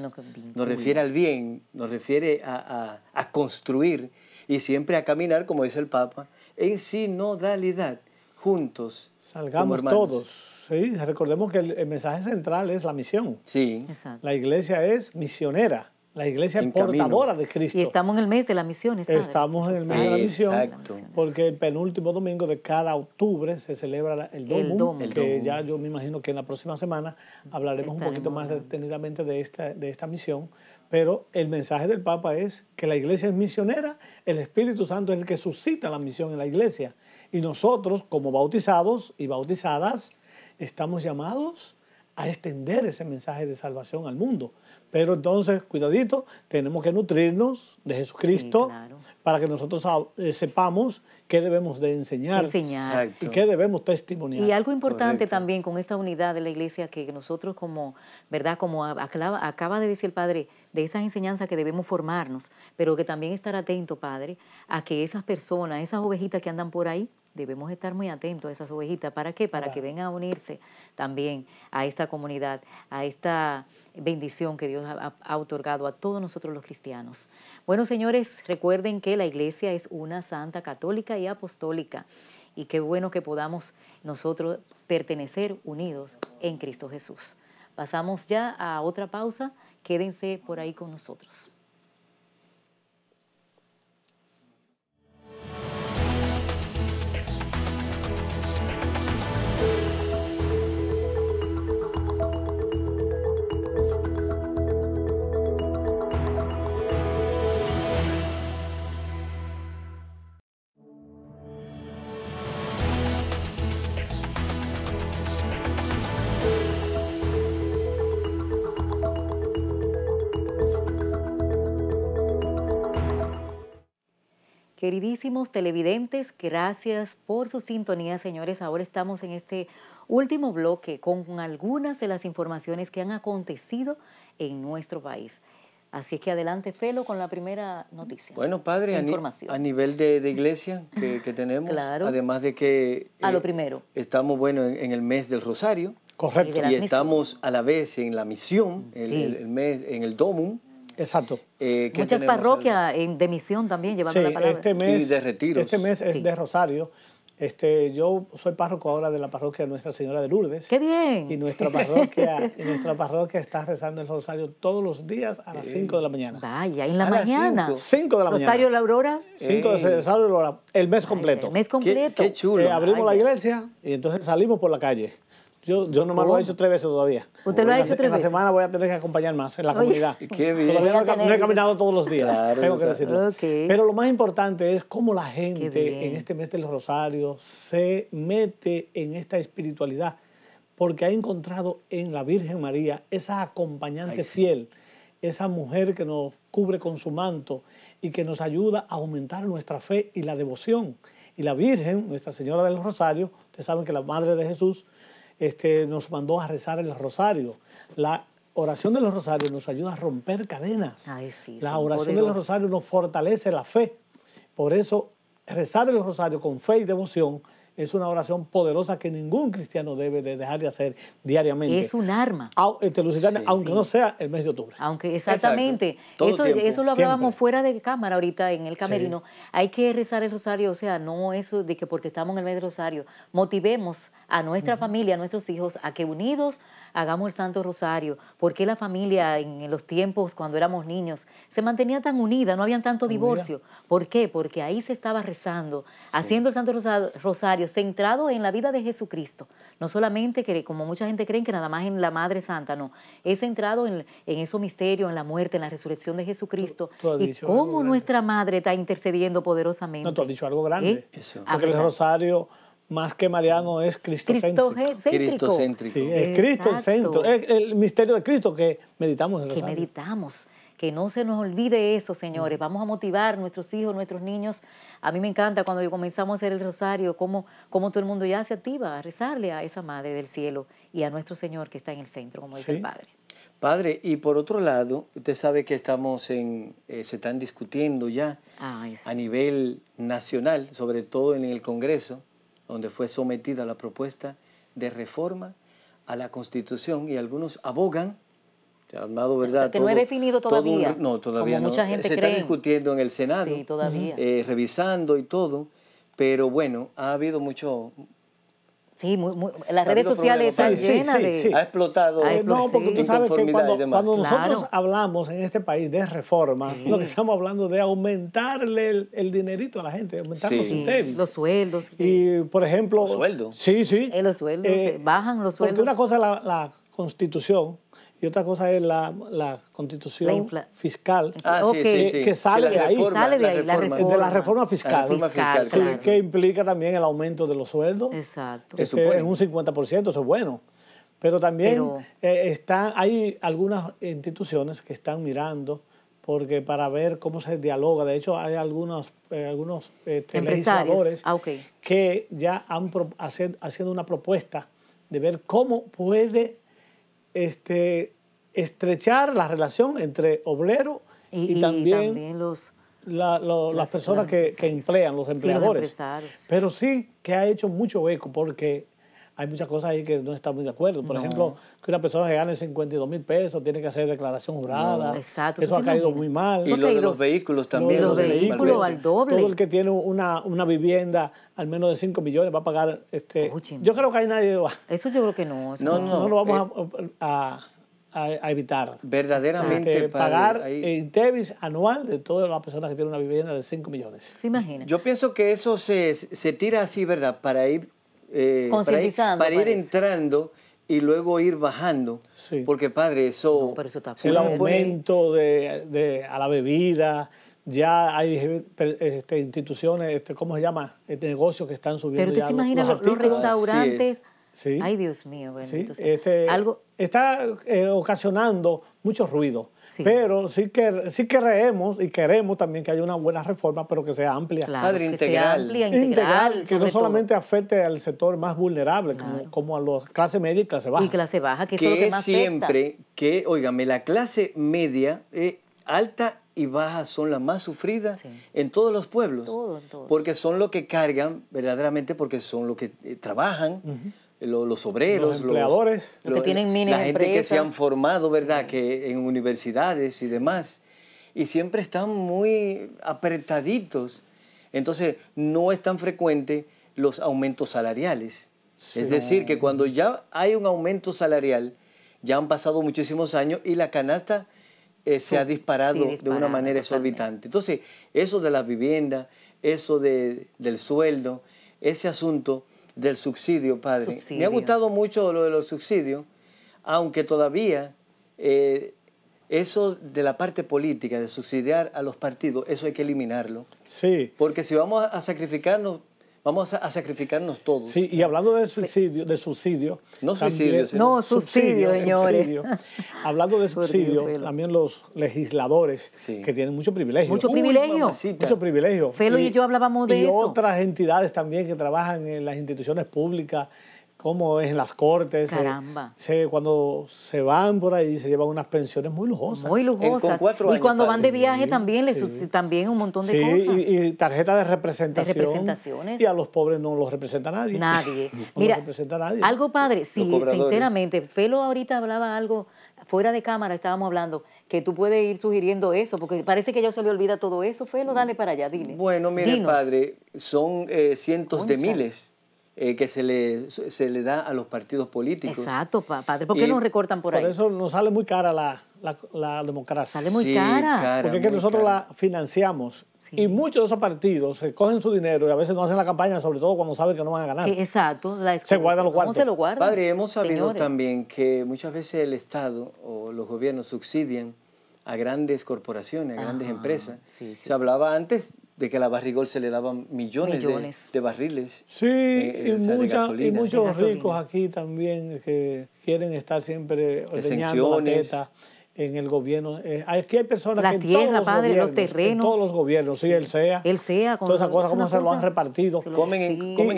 nos refiere al bien, nos refiere a, a, construir y siempre a caminar, como dice el Papa, en sinodalidad, juntos. Salgamos todos. Sí, recordemos que el, mensaje central es la misión. Sí. La iglesia es misionera. La iglesia es portadora de Cristo. Y estamos en el mes de la misión. Estamos en el mes de la misión. Exacto. Porque el penúltimo domingo de cada octubre se celebra el Domum, el que ya yo me imagino que en la próxima semana hablaremos un poquito más detenidamente de esta, de esta misión. Pero el mensaje del Papa es que la iglesia es misionera, el Espíritu Santo es el que suscita la misión en la iglesia. Y nosotros, como bautizados y bautizadas, estamos llamados a extender ese mensaje de salvación al mundo. Pero entonces, cuidadito, tenemos que nutrirnos de Jesucristo para que nosotros eh, sepamos qué debemos de enseñar, y qué debemos testimoniar. Y algo importante también con esta unidad de la iglesia que nosotros como, ¿verdad? Como acaba, acaba de decir el Padre, de esas enseñanzas que debemos formarnos, pero que también estar atento, Padre, a que esas personas, esas ovejitas que andan por ahí, debemos estar muy atentos a esas ovejitas. ¿Para qué? Para que vengan a unirse también a esta comunidad, a esta bendición que Dios ha, otorgado a todos nosotros los cristianos. Bueno, señores, recuerden que la iglesia es una santa católica y apostólica. Y qué bueno que podamos nosotros pertenecer unidos en Cristo Jesús. Pasamos ya a otra pausa. Quédense por ahí con nosotros. Queridísimos televidentes, gracias por su sintonía, señores. Ahora estamos en este último bloque con algunas de las informaciones que han acontecido en nuestro país. Así que adelante, Felo, con la primera noticia. Bueno, padre, a, nivel de, iglesia que, tenemos, además de que... a lo eh, primero. Estamos, bueno, en, el mes del Rosario. Correcto. Y, estamos a la vez en la misión, en, el, el mes, en el Domum, Exacto. Eh, Muchas parroquias en, demisión también llevando la palabra. Este mes, de retiros. Este mes es de Rosario. Este, yo soy párroco ahora de la parroquia de Nuestra Señora de Lourdes. ¡Qué bien! Y nuestra parroquia, y nuestra parroquia está rezando el rosario todos los días a las 5 de la mañana. Vaya, ¿en la mañana? 5 de la mañana. ¿Rosario la Aurora? 5 de el mes completo. el mes completo. Qué, chulo. Eh, abrimos la iglesia y entonces salimos por la calle. Yo, yo nomás lo he hecho tres veces todavía. ¿Usted lo ha hecho tres veces? En la semana voy a tener que acompañar más en la comunidad. Qué Todavía no, he caminado todos los días, tengo que decirlo. Pero lo más importante es cómo la gente en este mes del Rosario se mete en esta espiritualidad, porque ha encontrado en la Virgen María esa acompañante fiel, esa mujer que nos cubre con su manto y que nos ayuda a aumentar nuestra fe y la devoción. Y la Virgen, Nuestra Señora del Rosario, ustedes saben que la Madre de Jesús, este, nos mandó a rezar el rosario. La oración del rosario nos ayuda a romper cadenas. la oración del rosario nos fortalece la fe. Por eso, rezar el rosario con fe y devoción es una oración poderosa que ningún cristiano debe de dejar de hacer diariamente. Es un arma. aunque no sea el mes de octubre. Aunque exactamente. Eso, eso, lo hablábamos fuera de cámara ahorita en el camerino. Hay que rezar el rosario, o sea, no eso de que porque estamos en el mes de rosario, motivemos a nuestra familia, a nuestros hijos, a que unidos hagamos el Santo Rosario, por qué la familia en los tiempos cuando éramos niños se mantenía tan unida, no habían tanto divorcio. ¿Por qué? Porque ahí se estaba rezando, haciendo el Santo Rosario, centrado en la vida de Jesucristo. No solamente que, como mucha gente cree, que nada más en la Madre Santa, no. Es centrado en, en misterio, en la muerte, en la resurrección de Jesucristo. y cómo nuestra Madre está intercediendo poderosamente. No, tú has dicho algo grande. ¿Eh? Porque el Rosario más que mariano es cristocéntrico. Cristocéntrico. Sí, es Cristo el centro, es el misterio de Cristo que meditamos en Que meditamos. Que no se nos olvide eso, señores. Mm. Vamos a motivar nuestros hijos, nuestros niños. A mí me encanta cuando comenzamos a hacer el rosario, cómo, cómo todo el mundo ya se activa a rezarle a esa Madre del Cielo y a nuestro Señor que está en el centro, como dice el Padre. Padre, y por otro lado, usted sabe que estamos en, eh, se están discutiendo ya ah, a nivel nacional, sobre todo en el Congreso, donde fue sometida la propuesta de reforma a la Constitución y algunos abogan, armado ¿verdad? que no he definido todavía. no, todavía Mucha gente Se está discutiendo en el Senado, eh, revisando y todo, pero bueno, ha habido mucho, Sí, muy, muy, las redes sociales están llenas de... Ha explotado. Eh, no, porque tú sabes que cuando, cuando nosotros hablamos en este país de reforma, lo que estamos hablando de aumentarle el, dinerito a la gente, aumentar los Sí, Los sueldos. Y, por ejemplo... Los sueldos. Sí, sí. Eh, los sueldos, eh, bajan los sueldos. Porque una cosa la, la Constitución, y otra cosa es la, constitución fiscal que, sale, de ahí, de la reforma, fiscal, que implica también el aumento de los sueldos, Exacto. Que en un 50%, eso es bueno. Pero también eh, hay algunas instituciones que están mirando porque para ver cómo se dialoga, de hecho hay eh, algunos, eh, algunos ah, que ya han haciendo una propuesta de ver cómo puede este, estrechar la relación entre obrero y, también, los, las, personas que, emplean, los empleadores. Pero sí que ha hecho mucho eco porque hay muchas cosas ahí que no están muy de acuerdo. Por ejemplo, que una persona que gane 52 mil pesos tiene que hacer declaración jurada. exacto. Eso ha caído muy mal. Y de los vehículos también. los, vehículos al doble. Todo el que tiene una, vivienda al menos de 5 millones va a pagar... este Yo creo que hay nadie... Eso yo creo que no. No, lo vamos eh, a, evitar. Verdaderamente. Este, pagar el eh, TEVIS anual de todas las personas que tienen una vivienda de 5 millones. Se imagina. Yo pienso que eso se, se tira así, ¿verdad? Para ir eh, para, ir, entrando y luego ir bajando. Porque, padre, eso... el aumento de, a la bebida, ya hay este, instituciones, este, ¿cómo se llama? Este, negocios que están subiendo Pero usted se imagina los, restaurantes... Ay, Dios mío, bueno, este, algo... Está eh, ocasionando mucho ruido. Pero sí que sí queremos y queremos también que haya una buena reforma, pero que sea amplia. que integral. que no solamente afecte al sector más vulnerable, como, a los clases y clase baja. Y clase baja, que, es lo que siempre afecta. que, óigame, la clase media eh, alta y baja son las más sufridas en todos los pueblos. Todo, todo. Porque son los que cargan verdaderamente, porque son los que eh, trabajan los, obreros, los empleadores, la gente que se han formado, ¿verdad? Que en universidades y demás. Y siempre están muy apretaditos. Entonces, no es tan frecuente los aumentos salariales. Es decir, que cuando ya hay un aumento salarial, ya han pasado muchísimos años y la canasta eh, se ha disparado de una manera exorbitante. Entonces, eso de la vivienda, eso de, del sueldo, ese asunto del subsidio, padre. Me ha gustado mucho lo de los subsidios, aunque todavía eh, eso de la parte política, de subsidiar a los partidos, eso hay que eliminarlo. Sí. Porque si vamos a sacrificarnos Vamos a sacrificarnos todos. Sí, y hablando de suicidio, de subsidio. No no subsidio, señores. hablando de subsidio, también los legisladores que tienen mucho privilegio. Mucho privilegio. mucho privilegio. Felo y, yo hablábamos de eso. Y otras entidades también que trabajan en las instituciones públicas cómo es en las cortes. Caramba. cuando se van por ahí se llevan unas pensiones muy lujosas. Muy lujosas. y cuando van de viaje también les también un montón de cosas. Y, y tarjeta de representación. Y a los pobres no los representa nadie. Nadie. no los representa nadie. algo padre, sí, sinceramente. Felo ahorita hablaba algo fuera de cámara estábamos hablando, que tú puedes ir sugiriendo eso, porque parece que ya se le olvida todo eso. Felo, dale para allá, dile. Bueno, mire, padre, son eh, cientos de miles eh, que se le, se le da a los partidos políticos. Exacto, padre. ¿Por qué nos recortan por, ahí? Por eso nos sale muy cara la, democracia. Sale muy cara. Porque es que nosotros la financiamos. Y muchos de esos partidos eh, cogen su dinero y a veces no hacen la campaña, sobre todo cuando saben que no van a ganar. E, exacto. La se guardan se lo guardan? Padre, hemos sabido también que muchas veces el Estado o los gobiernos subsidian a grandes corporaciones, a grandes empresas. se hablaba antes de que a la Barrigol se le daban millones, De, barriles. Sí, eh, eh, y, y, muchos ricos aquí también que quieren estar siempre ordeñando la teta en el gobierno. Eh, aquí hay personas que en todos los padre, los terrenos. todos los gobiernos, sí, él SEA. Todas esas cosas, cómo se lo han repartido. comen,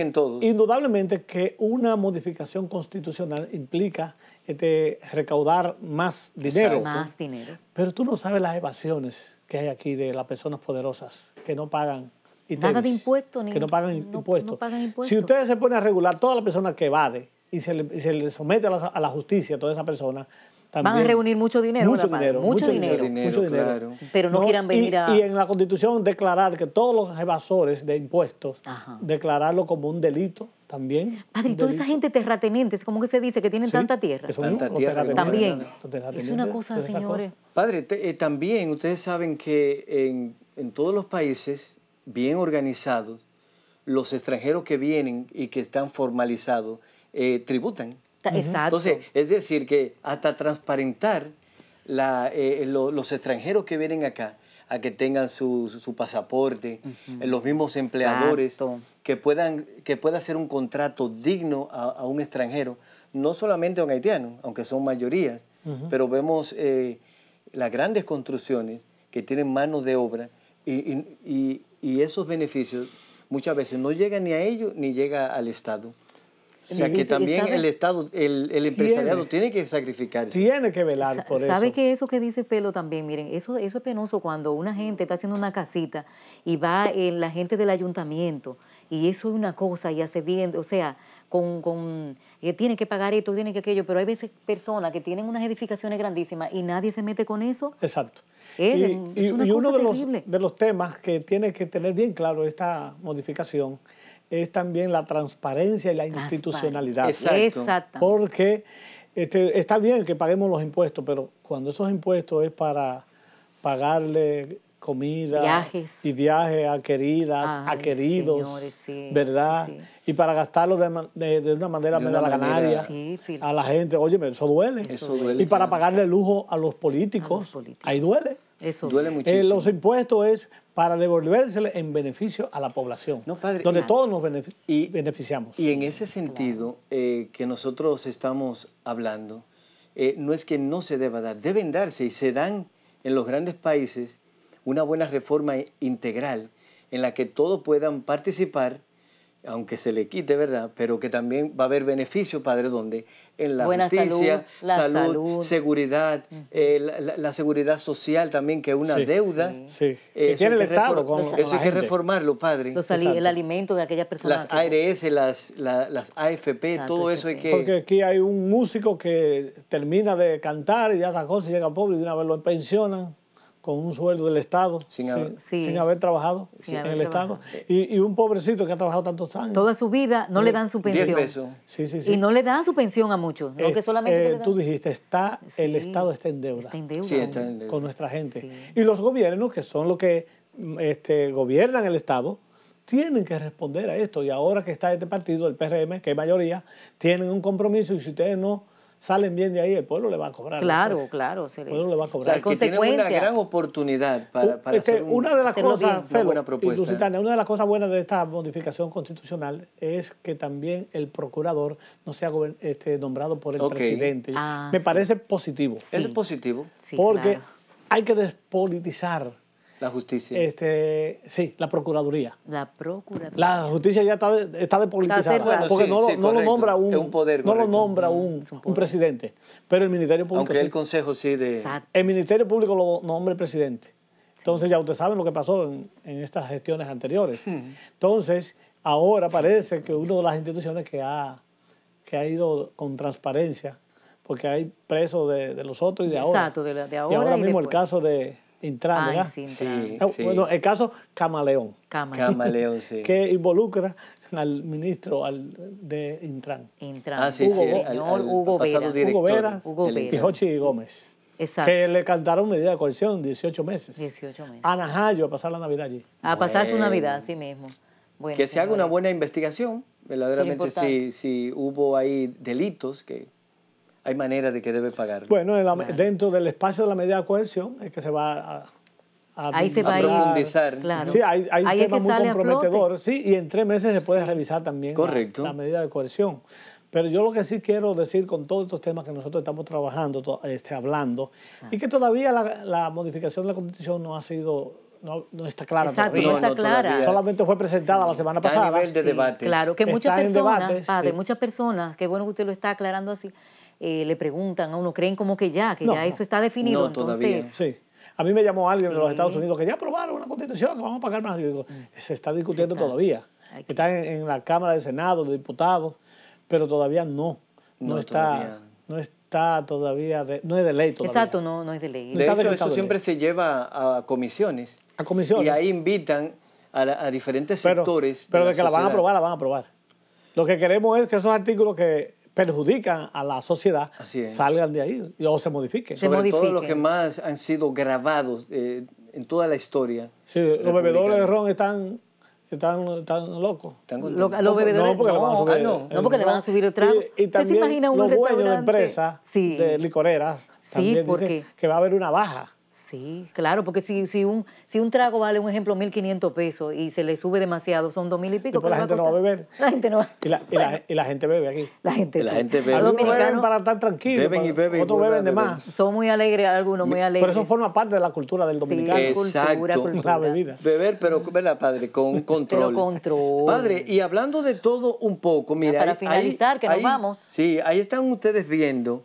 en, todos. Indudablemente que una modificación constitucional implica este, recaudar más dinero. Más dinero. Pero tú no sabes las evasiones que hay aquí de las personas poderosas que no pagan impuestos. Que no pagan, impuestos. Si ustedes se ponen a regular ...toda la persona que evade y se le, y se le somete a la, a la, justicia a toda esa persona, Van a reunir mucho dinero. Mucho dinero mucho, dinero, Pero no, quieran venir a... Y en la Constitución declarar que todos los evasores de impuestos, declararlo como un delito también. Padre, y toda esa gente terratenientes, ¿cómo que se dice? Que tienen tanta tierra. También. Es una cosa, señores. Padre, eh, también ustedes saben que en, todos los países bien organizados, los extranjeros que vienen y que están formalizados eh, tributan. Entonces, es decir, que hasta transparentar eh, los extranjeros que vienen acá a que tengan su, pasaporte, los mismos empleadores, que, puedan, que pueda hacer un contrato digno a, un extranjero, no solamente a un haitiano, aunque son mayoría, pero vemos eh, las grandes construcciones que tienen manos de obra y, esos beneficios muchas veces no llegan ni a ellos ni llega al Estado. O sea, que también el Estado, el, empresariado tiene, que sacrificar. Tiene que velar por eso. ¿Sabe que eso que dice Felo también? Miren, eso, eso es penoso cuando una gente está haciendo una casita y va en la gente del ayuntamiento y eso es una cosa y hace bien, o sea, con, eh, tiene que pagar esto, tiene que aquello, pero hay veces personas que tienen unas edificaciones grandísimas y nadie se mete con eso. Exacto. Eh, es, y, uno de los, de los temas que tiene que tener bien claro esta modificación es también la transparencia y la institucionalidad. Exacto. Porque este, está bien que paguemos los impuestos, pero cuando esos impuestos es para pagarle comida y viajes a queridas, a queridos, ¿verdad? Y para gastarlo de, una manera de a la a la gente, oye, eso duele. Eso duele y para pagarle lujo a los políticos. ahí duele. Eso. Duele eh, los impuestos es para devolvérsele en beneficio a la población, donde todos nos beneficiamos. Y en ese sentido eh, que nosotros estamos hablando, eh, no es que no se deba dar, deben darse y se dan en los grandes países una buena reforma integral en la que todos puedan participar aunque se le quite, ¿verdad? Pero que también va a haber beneficio, Padre, donde en la justicia, salud, seguridad, eh, la, seguridad social también, que es una deuda. Sí. el eso, hay que, Estado, eso hay que reformarlo, Padre. Los el alimento de aquellas personas. Las ARS, las, las AFP, todo eso hay que... Porque aquí hay un músico que termina de cantar y ya las cosas llega al pobre y de una vez lo pensionan con un sueldo del Estado, sin, haber, trabajado en el Estado. Y, un pobrecito que ha trabajado tantos años. Toda su vida no le, dan su pensión. Pesos. Sí, sí, sí. Y no le dan su pensión a muchos. lo que solamente eh, Tú dijiste, está, el Estado está en deuda. Con nuestra gente. Y los gobiernos, que son los que mm, este, gobiernan el Estado, tienen que responder a esto. Y ahora que está este partido, el PRM, que es mayoría, tienen un compromiso y si ustedes no salen bien de ahí, el pueblo le va a cobrar. Claro, pues, claro. el pueblo le va a cobrar. O una gran oportunidad para, uh, hacer una de las cosas, buena propuesta. una de las cosas buenas de esta modificación constitucional es que también el procurador no sea este, nombrado por el presidente. Ah, Me parece positivo. es positivo. porque hay que despolitizar la justicia. Este, sí, la Procuraduría. La Procuraduría. La justicia ya está, está porque no, lo nombra un, no lo nombra mm, un, presidente. Pero el Ministerio Público. Aunque el Consejo sí de. Exacto. El Ministerio Público lo nombra el presidente. Entonces ya ustedes saben lo que pasó en, estas gestiones anteriores. Hmm. Entonces, ahora parece que una de las instituciones que ha, que ha ido con transparencia, porque hay presos de, los otros y de ahora. Exacto, de, ahora. Y ahora mismo el caso de Intran, ah, Sí, Bueno, el caso Camaleón. Camaleón, sí. Que involucra al ministro de Intran. Intran. Ah, sí, Hugo, sí, Hugo, Vera. Hugo Vera. Hugo Y Gómez. Exacto. Que le cantaron medida de coerción, 18 meses. 18 meses. A Najayo a pasar la Navidad allí. A pasar su Navidad, así mismo. que se haga una buena investigación, verdaderamente, si, si hubo ahí delitos que hay manera de que debe pagar. Bueno, dentro del espacio de la medida de coerción es que se va a... profundizar. Sí, hay, hay, tema muy prometedor, Sí, y en tres meses se puede revisar también La, medida de coerción. Pero yo lo que sí quiero decir con todos estos temas que nosotros estamos trabajando, este, hablando, ah. y que todavía la, modificación de la Constitución no ha sido no, está clara. Exacto, no está clara. Solamente fue presentada la semana pasada. a nivel de debate. Claro, que muchas personas, padre, ah, muchas personas, qué bueno que usted lo está aclarando así, eh, le preguntan a uno, creen como que ya, que ya eso está definido. No, entonces... Todavía. Sí. A mí me llamó alguien de los Estados Unidos que ya aprobaron una constitución, que vamos a pagar más. Yo mm. se está discutiendo todavía. Está en, la Cámara de Senado, de diputados, pero todavía no. No, está. Todavía. No está todavía, de, no es de ley todavía. Exacto, no, no es de ley. De hecho, eso siempre se lleva a comisiones. A comisiones. Y ahí invitan a, diferentes sectores. Pero de, que la van a aprobar, la van a aprobar. Lo que queremos es que esos artículos que perjudican a la sociedad salgan de ahí o se modifiquen. Se los que más han sido grabados eh, en toda la historia. Sí, los bebedores de ron están están, están locos. bebedores ah, ah, no, porque le van a subir, El, porque trago. Y, también se imagina un los dueños de empresas, de licoreras, también dicen que va a haber una baja Sí, claro, porque si, si, un, si un trago vale, un ejemplo, 1.500 pesos y se le sube demasiado, son 2.000 y pico. Pero la gente no va a beber. La gente no va y la, y la, gente bebe aquí. La gente, la gente bebe. Algunos beben para estar tranquilos, beben y beben otros beben de más. Son muy alegres algunos, muy alegres. Pero eso forma parte de la cultura del dominicano. Sí, Cultura, cultura. La bebida. Beber, pero, ¿verdad, padre? Con control. Pero control. Padre, y hablando de todo un poco, mira. para finalizar, que nos vamos. Sí, ahí están ustedes viendo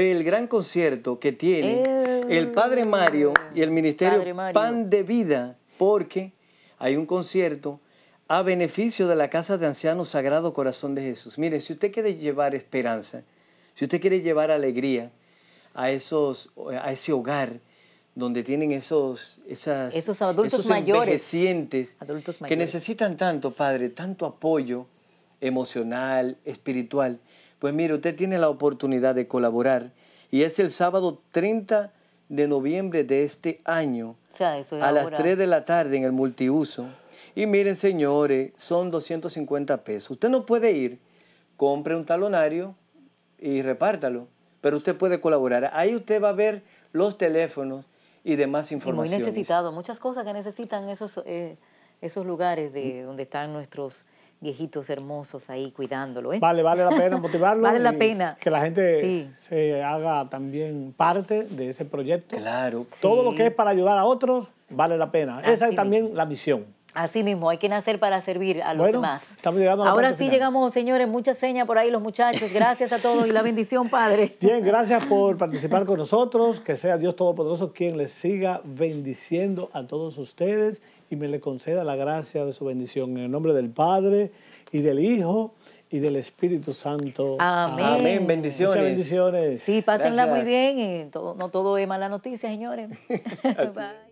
el gran concierto que tiene el Padre Mario y el Ministerio Pan de Vida, porque hay un concierto a beneficio de la Casa de Ancianos Sagrado Corazón de Jesús. Mire, si usted quiere llevar esperanza, si usted quiere llevar alegría a, esos, a ese hogar, donde tienen esos, esos adultos mayores, que necesitan tanto, Padre, tanto apoyo emocional, espiritual. Pues mire, usted tiene la oportunidad de colaborar y es el sábado 30 de noviembre de este año o sea, eso a las 3 de la tarde en el multiuso. Y miren, señores, son 250 pesos. Usted no puede ir, compre un talonario y repártalo, pero usted puede colaborar. Ahí usted va a ver los teléfonos y demás informaciones. muy necesitado, muchas cosas que necesitan esos, eh, esos lugares de mm. donde están nuestros viejitos hermosos ahí cuidándolo. ¿eh? Vale, vale la pena motivarlo. vale la pena. Que la gente se haga también parte de ese proyecto. Claro. Todo lo que es para ayudar a otros vale la pena. Esa es también la misión. Así mismo, hay que nacer para servir a los demás. Estamos llegando a la Ahora sí llegamos, señores, mucha seña por ahí los muchachos. Gracias a todos y la bendición, Padre. Bien, gracias por participar con nosotros. Que sea Dios Todopoderoso quien les siga bendiciendo a todos ustedes y me le conceda la gracia de su bendición. En el nombre del Padre y del Hijo y del Espíritu Santo. Amén. Bendiciones. Sí, pásenla muy bien. Y todo, no todo es mala noticia, señores.